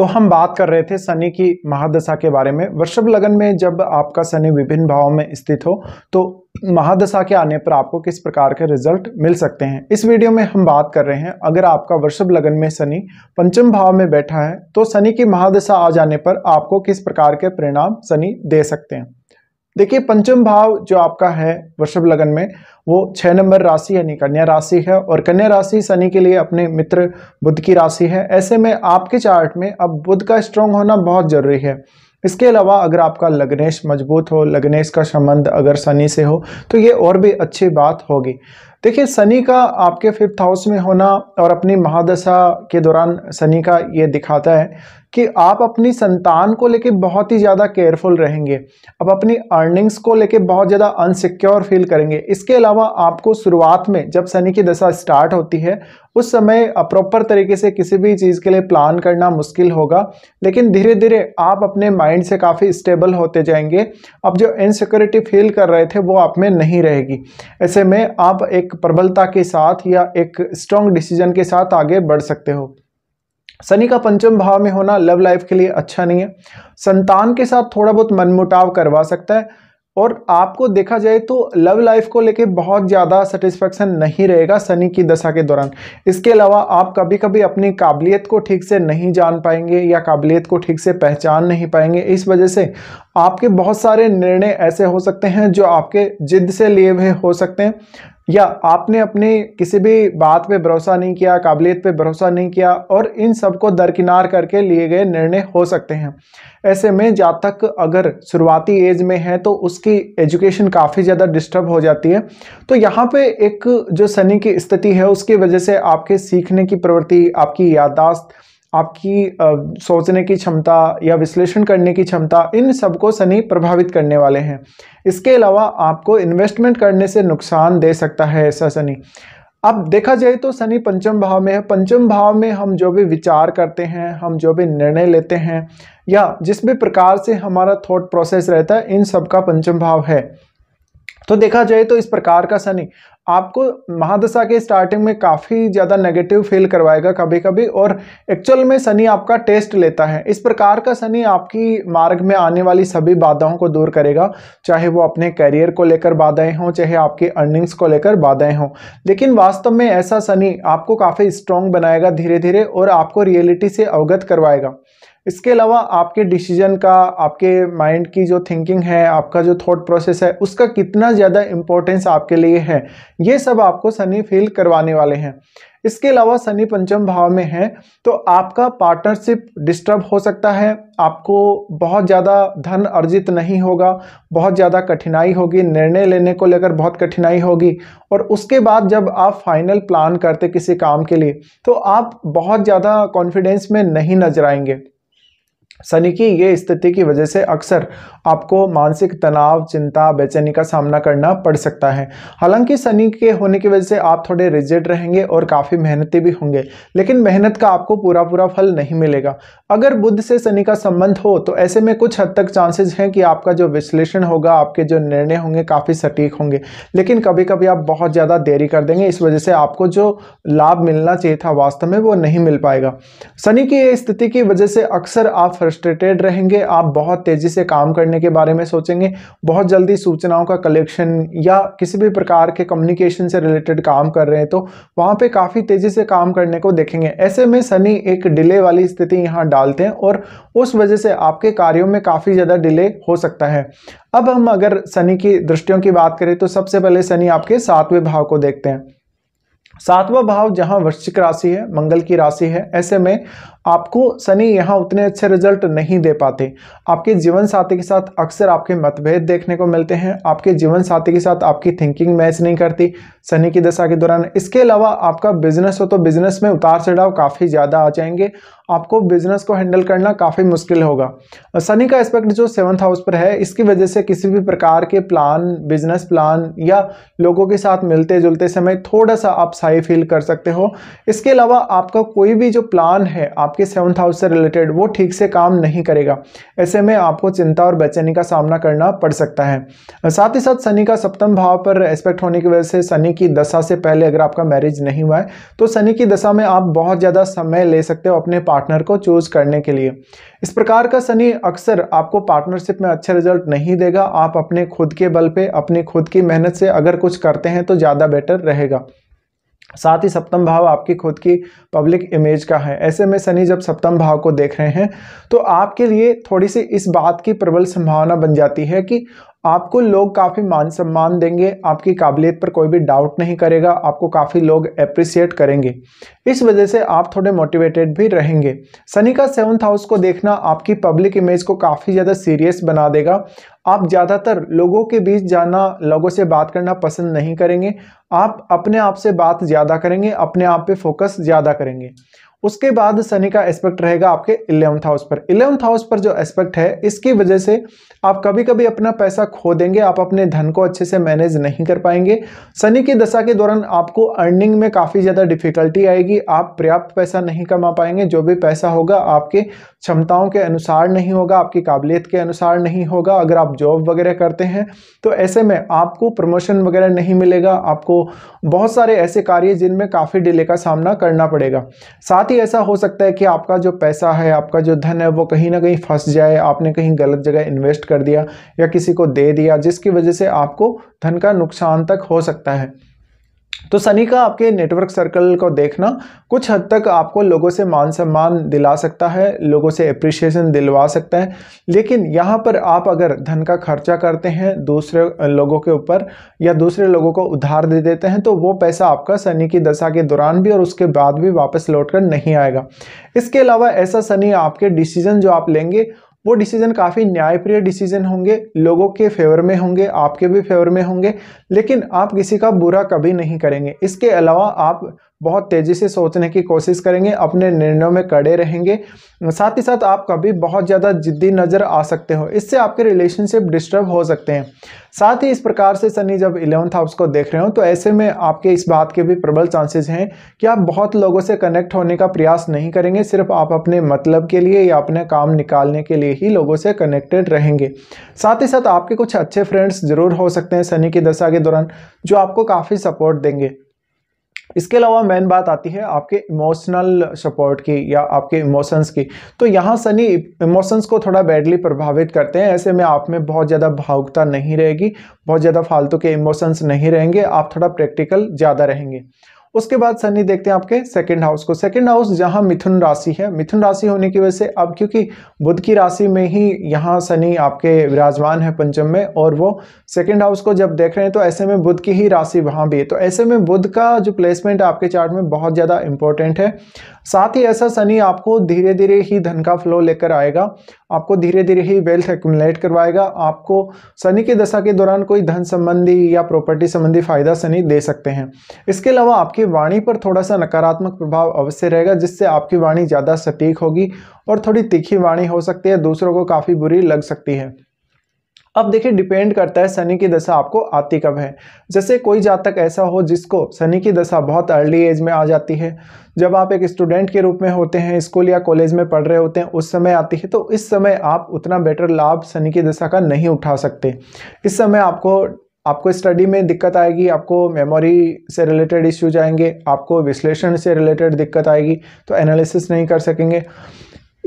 तो हम बात कर रहे थे शनि की महादशा के बारे में वृषभ लगन में जब आपका शनि विभिन्न भावों में स्थित हो तो महादशा के आने पर आपको किस प्रकार के रिजल्ट मिल सकते हैं इस वीडियो में हम बात कर रहे हैं अगर आपका वृषभ लगन में शनि पंचम भाव में बैठा है तो शनि की महादशा आ जाने पर आपको किस प्रकार के परिणाम शनि दे सकते हैं देखिए पंचम भाव जो आपका है वृषभ लगन में वो छह नंबर राशि यानी कन्या राशि है और कन्या राशि शनि के लिए अपने मित्र बुद्ध की राशि है ऐसे में आपके चार्ट में अब बुद्ध का स्ट्रांग होना बहुत जरूरी है इसके अलावा अगर आपका लग्नेश मजबूत हो लग्नेश का संबंध अगर शनि से हो तो ये और भी अच्छी बात होगी देखिए शनि का आपके फिफ्थ हाउस में होना और अपनी महादशा के दौरान शनि का ये दिखाता है कि आप अपनी संतान को लेके बहुत ही ज़्यादा केयरफुल रहेंगे अब अपनी अर्निंग्स को लेके बहुत ज़्यादा अनसिक्योर फील करेंगे इसके अलावा आपको शुरुआत में जब शनि की दशा स्टार्ट होती है उस समय प्रॉपर तरीके से किसी भी चीज़ के लिए प्लान करना मुश्किल होगा लेकिन धीरे धीरे आप अपने माइंड से काफ़ी स्टेबल होते जाएंगे अब जो इनसिक्योरिटी फील कर रहे थे वो आप में नहीं रहेगी ऐसे में आप एक प्रबलता के साथ या एक स्ट्रॉन्ग डिसीजन के साथ आगे बढ़ सकते हो शनि का पंचम भाव में होना लव लाइफ के लिए अच्छा नहीं है संतान के साथ थोड़ा बहुत मनमुटाव करवा सकता है और आपको देखा जाए तो लव लाइफ को लेके बहुत ज़्यादा सेटिस्फैक्शन नहीं रहेगा शनि की दशा के दौरान इसके अलावा आप कभी कभी अपनी काबिलियत को ठीक से नहीं जान पाएंगे या काबिलियत को ठीक से पहचान नहीं पाएंगे इस वजह से आपके बहुत सारे निर्णय ऐसे हो सकते हैं जो आपके जिद से लिए हुए हो सकते हैं या आपने अपने किसी भी बात पे भरोसा नहीं किया काबिलियत पे भरोसा नहीं किया और इन सब को दरकिनार करके लिए गए निर्णय हो सकते हैं ऐसे में तक अगर शुरुआती एज में है तो उसकी एजुकेशन काफ़ी ज़्यादा डिस्टर्ब हो जाती है तो यहाँ पे एक जो शनि की स्थिति है उसकी वजह से आपके सीखने की प्रवृत्ति आपकी याददाश्त आपकी सोचने की क्षमता या विश्लेषण करने की क्षमता इन सबको शनि प्रभावित करने वाले हैं इसके अलावा आपको इन्वेस्टमेंट करने से नुकसान दे सकता है ऐसा शनि अब देखा जाए तो शनि पंचम भाव में है पंचम भाव में हम जो भी विचार करते हैं हम जो भी निर्णय लेते हैं या जिस भी प्रकार से हमारा थॉट प्रोसेस रहता है इन सब का पंचम भाव है तो देखा जाए तो इस प्रकार का शनि आपको महादशा के स्टार्टिंग में काफ़ी ज़्यादा नेगेटिव फील करवाएगा कभी कभी और एक्चुअल में शनि आपका टेस्ट लेता है इस प्रकार का शनि आपकी मार्ग में आने वाली सभी बाधाओं को दूर करेगा चाहे वो अपने करियर को लेकर बाधाएं हों चाहे आपके अर्निंग्स को लेकर बाधाएं हों लेकिन वास्तव में ऐसा शनि आपको काफ़ी स्ट्रांग बनाएगा धीरे धीरे और आपको रियलिटी से अवगत करवाएगा इसके अलावा आपके डिसीजन का आपके माइंड की जो थिंकिंग है आपका जो थॉट प्रोसेस है उसका कितना ज़्यादा इम्पोर्टेंस आपके लिए है ये सब आपको सनी फील करवाने वाले हैं इसके अलावा शनि पंचम भाव में है तो आपका पार्टनरशिप डिस्टर्ब हो सकता है आपको बहुत ज़्यादा धन अर्जित नहीं होगा बहुत ज़्यादा कठिनाई होगी निर्णय लेने को लेकर बहुत कठिनाई होगी और उसके बाद जब आप फाइनल प्लान करते किसी काम के लिए तो आप बहुत ज़्यादा कॉन्फिडेंस में नहीं नजर आएंगे शनि की ये स्थिति की वजह से अक्सर आपको मानसिक तनाव चिंता बेचैनी का सामना करना पड़ सकता है हालांकि शनि के होने की वजह से आप थोड़े रिजिड रहेंगे और काफ़ी मेहनती भी होंगे लेकिन मेहनत का आपको पूरा पूरा फल नहीं मिलेगा अगर बुद्ध से शनि का संबंध हो तो ऐसे में कुछ हद तक चांसेज हैं कि आपका जो विश्लेषण होगा आपके जो निर्णय होंगे काफ़ी सटीक होंगे लेकिन कभी कभी आप बहुत ज़्यादा देरी कर देंगे इस वजह से आपको जो लाभ मिलना चाहिए था वास्तव में वो नहीं मिल पाएगा शनि की स्थिति की वजह से अक्सर आप फ्रस्ट्रेटेड रहेंगे आप बहुत तेज़ी से काम करने के बारे में सोचेंगे बहुत जल्दी सूचनाओं का कलेक्शन या किसी भी प्रकार के कम्युनिकेशन से रिलेटेड काम कर रहे हैं तो वहां पे काफ़ी तेज़ी से काम करने को देखेंगे ऐसे में सनी एक डिले वाली स्थिति यहाँ डालते हैं और उस वजह से आपके कार्यों में काफ़ी ज़्यादा डिले हो सकता है अब हम अगर शनि की दृष्टियों की बात करें तो सबसे पहले शनि आपके सातवें भाव को देखते हैं सातवां भाव जहां वृश्चिक राशि है मंगल की राशि है ऐसे में आपको शनि यहाँ उतने अच्छे रिजल्ट नहीं दे पाते आपके जीवन साथी के साथ अक्सर आपके मतभेद देखने को मिलते हैं आपके जीवन साथी के साथ आपकी थिंकिंग मैच नहीं करती शनि की दशा के दौरान इसके अलावा आपका बिजनेस हो तो बिजनेस में उतार चढ़ाव काफ़ी ज़्यादा आ जाएंगे आपको बिजनेस को हैंडल करना काफ़ी मुश्किल होगा शनि का एस्पेक्ट जो सेवन्थ हाउस पर है इसकी वजह से किसी भी प्रकार के प्लान बिजनेस प्लान या लोगों के साथ मिलते जुलते समय थोड़ा सा आप साई फील कर सकते हो इसके अलावा आपका कोई भी जो प्लान है आपके आपके सेवन्थ हाउस से रिलेटेड वो ठीक से काम नहीं करेगा ऐसे में आपको चिंता और बेचैनी का सामना करना पड़ सकता है साथ ही साथ शनि का सप्तम भाव पर एस्पेक्ट होने की वजह से शनि की दशा से पहले अगर आपका मैरिज नहीं हुआ है तो शनि की दशा में आप बहुत ज़्यादा समय ले सकते हो अपने पार्टनर को चूज करने के लिए इस प्रकार का शनि अक्सर आपको पार्टनरशिप में अच्छे रिजल्ट नहीं देगा आप अपने खुद के बल पे अपनी खुद की मेहनत से अगर कुछ करते हैं तो ज़्यादा बेटर रहेगा साथ ही सप्तम भाव आपकी खुद की पब्लिक इमेज का है ऐसे में शनि जब सप्तम भाव को देख रहे हैं तो आपके लिए थोड़ी सी इस बात की प्रबल संभावना बन जाती है कि आपको लोग काफ़ी मान सम्मान देंगे आपकी काबिलियत पर कोई भी डाउट नहीं करेगा आपको काफ़ी लोग अप्रिसिएट करेंगे इस वजह से आप थोड़े मोटिवेटेड भी रहेंगे शनि का सेवन्थ हाउस को देखना आपकी पब्लिक इमेज को काफ़ी ज़्यादा सीरियस बना देगा आप ज़्यादातर लोगों के बीच जाना लोगों से बात करना पसंद नहीं करेंगे आप अपने आप से बात ज़्यादा करेंगे अपने आप पे फोकस ज़्यादा करेंगे उसके बाद शनि का एस्पेक्ट रहेगा आपके इलेवंथ हाउस पर इलेवंथ हाउस पर जो एस्पेक्ट है इसकी वजह से आप कभी कभी अपना पैसा खो देंगे आप अपने धन को अच्छे से मैनेज नहीं कर पाएंगे शनि की दशा के दौरान आपको अर्निंग में काफ़ी ज़्यादा डिफिकल्टी आएगी आप पर्याप्त पैसा नहीं कमा पाएंगे जो भी पैसा होगा आपके क्षमताओं के अनुसार नहीं होगा आपकी काबिलियत के अनुसार नहीं होगा अगर आप जॉब वगैरह करते हैं तो ऐसे में आपको प्रमोशन वगैरह नहीं मिलेगा आपको बहुत सारे ऐसे कार्य जिनमें काफ़ी डिले का सामना करना पड़ेगा साथ ही ऐसा हो सकता है कि आपका जो पैसा है आपका जो धन है वो कहीं ना कहीं फंस जाए आपने कहीं गलत जगह इन्वेस्ट कर दिया या किसी को दे दिया जिसकी वजह से आपको धन का नुकसान तक हो सकता है तो सनी का आपके नेटवर्क सर्कल को देखना कुछ हद तक आपको लोगों से मान सम्मान दिला सकता है लोगों से अप्रिशिएशन दिलवा सकता है लेकिन यहाँ पर आप अगर धन का खर्चा करते हैं दूसरे लोगों के ऊपर या दूसरे लोगों को उधार दे देते हैं तो वो पैसा आपका शनि की दशा के दौरान भी और उसके बाद भी वापस लौट कर नहीं आएगा इसके अलावा ऐसा शनि आपके डिसीजन जो आप लेंगे वो डिसीजन काफ़ी न्यायप्रिय डिसीजन होंगे लोगों के फेवर में होंगे आपके भी फेवर में होंगे लेकिन आप किसी का बुरा कभी नहीं करेंगे इसके अलावा आप बहुत तेज़ी से सोचने की कोशिश करेंगे अपने निर्णयों में कड़े रहेंगे साथ ही साथ आप कभी बहुत ज़्यादा जिद्दी नज़र आ सकते हो इससे आपके रिलेशनशिप डिस्टर्ब हो सकते हैं साथ ही इस प्रकार से सनी जब इलेवंथ हाउस को देख रहे हो तो ऐसे में आपके इस बात के भी प्रबल चांसेस हैं कि आप बहुत लोगों से कनेक्ट होने का प्रयास नहीं करेंगे सिर्फ आप अपने मतलब के लिए या अपने काम निकालने के लिए ही लोगों से कनेक्टेड रहेंगे साथ ही साथ आपके कुछ अच्छे फ्रेंड्स जरूर हो सकते हैं सनी की दशा के दौरान जो आपको काफ़ी सपोर्ट देंगे इसके अलावा मेन बात आती है आपके इमोशनल सपोर्ट की या आपके इमोशंस की तो यहाँ सनी इमोशंस को थोड़ा बैडली प्रभावित करते हैं ऐसे में आप में बहुत ज़्यादा भावुकता नहीं रहेगी बहुत ज़्यादा फालतू के इमोशंस नहीं रहेंगे आप थोड़ा प्रैक्टिकल ज़्यादा रहेंगे उसके बाद शनि देखते हैं आपके सेकेंड हाउस को सेकेंड हाउस जहाँ मिथुन राशि है मिथुन राशि होने की वजह से अब क्योंकि बुध की राशि में ही यहाँ शनि आपके विराजमान है पंचम में और वो सेकेंड हाउस को जब देख रहे हैं तो ऐसे में बुध की ही राशि वहाँ भी है तो ऐसे में बुध का जो प्लेसमेंट आपके चार्ट में बहुत ज़्यादा इंपॉर्टेंट है साथ ही ऐसा शनि आपको धीरे धीरे ही धन का फ्लो लेकर आएगा आपको धीरे धीरे ही वेल्थ एक्यूमुलेट करवाएगा आपको शनि की दशा के दौरान कोई धन संबंधी या प्रॉपर्टी संबंधी फायदा शनि दे सकते हैं इसके अलावा आपकी आपकी वाणी पर थोड़ा सा नकारात्मक प्रभाव अवश्य रहेगा जिससे आपकी वाणी ज़्यादा सटीक होगी और थोड़ी तीखी वाणी हो सकती है दूसरों को काफ़ी बुरी लग सकती है अब देखिए डिपेंड करता है शनि की दशा आपको आती कब है जैसे कोई जातक ऐसा हो जिसको शनि की दशा बहुत अर्ली एज में आ जाती है जब आप एक स्टूडेंट के रूप में होते हैं स्कूल या कॉलेज में पढ़ रहे होते हैं उस समय आती है तो इस समय आप उतना बेटर लाभ शनि की दशा का नहीं उठा सकते इस समय आपको आपको स्टडी में दिक्कत आएगी आपको मेमोरी से रिलेटेड इश्यूज आएंगे आपको विश्लेषण से रिलेटेड दिक्कत आएगी तो एनालिसिस नहीं कर सकेंगे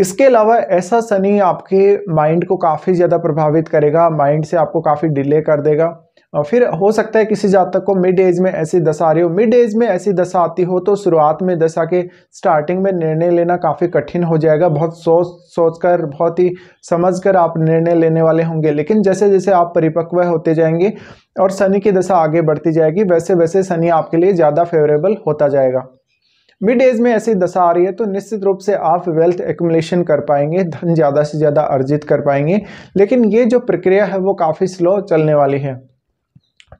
इसके अलावा ऐसा सनी आपके माइंड को काफ़ी ज़्यादा प्रभावित करेगा माइंड से आपको काफ़ी डिले कर देगा फिर हो सकता है किसी जातक को मिड एज में ऐसी दशा आ रही हो मिड एज में ऐसी दशा आती हो तो शुरुआत में दशा के स्टार्टिंग में निर्णय लेना काफ़ी कठिन हो जाएगा बहुत सोच सोच कर बहुत ही समझ कर आप निर्णय लेने वाले होंगे लेकिन जैसे जैसे आप परिपक्व होते जाएंगे और शनि की दशा आगे बढ़ती जाएगी वैसे वैसे शनि आपके लिए ज़्यादा फेवरेबल होता जाएगा मिड एज में ऐसी दशा आ रही है तो निश्चित रूप से आप वेल्थ एकुमुलेशन कर पाएंगे धन ज़्यादा से ज़्यादा अर्जित कर पाएंगे लेकिन ये जो प्रक्रिया है वो काफ़ी स्लो चलने वाली है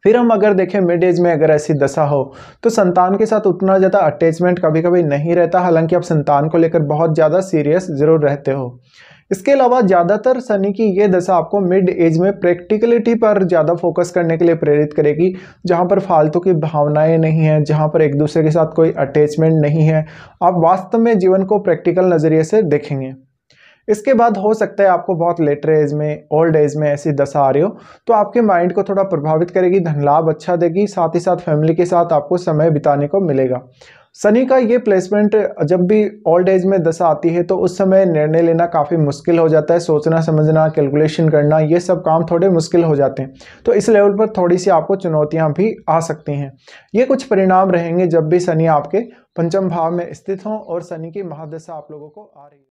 फिर हम अगर देखें मिड एज में अगर ऐसी दशा हो तो संतान के साथ उतना ज़्यादा अटैचमेंट कभी कभी नहीं रहता हालांकि आप संतान को लेकर बहुत ज़्यादा सीरियस ज़रूर रहते हो इसके अलावा ज़्यादातर शनि की ये दशा आपको मिड एज में प्रैक्टिकलिटी पर ज़्यादा फोकस करने के लिए प्रेरित करेगी जहाँ पर फालतू की भावनाएं नहीं हैं जहाँ पर एक दूसरे के साथ कोई अटैचमेंट नहीं है आप वास्तव में जीवन को प्रैक्टिकल नज़रिए से देखेंगे इसके बाद हो सकता है आपको बहुत लेटर एज में ओल्ड एज में ऐसी दशा आ रही हो तो आपके माइंड को थोड़ा प्रभावित करेगी धन लाभ अच्छा देगी साथ ही साथ फैमिली के साथ आपको समय बिताने को मिलेगा शनि का ये प्लेसमेंट जब भी ओल्ड एज में दशा आती है तो उस समय निर्णय लेना काफ़ी मुश्किल हो जाता है सोचना समझना कैलकुलेशन करना ये सब काम थोड़े मुश्किल हो जाते हैं तो इस लेवल पर थोड़ी सी आपको चुनौतियां भी आ सकती हैं ये कुछ परिणाम रहेंगे जब भी शनि आपके पंचम भाव में स्थित हों और शनि की महादशा आप लोगों को आ रही है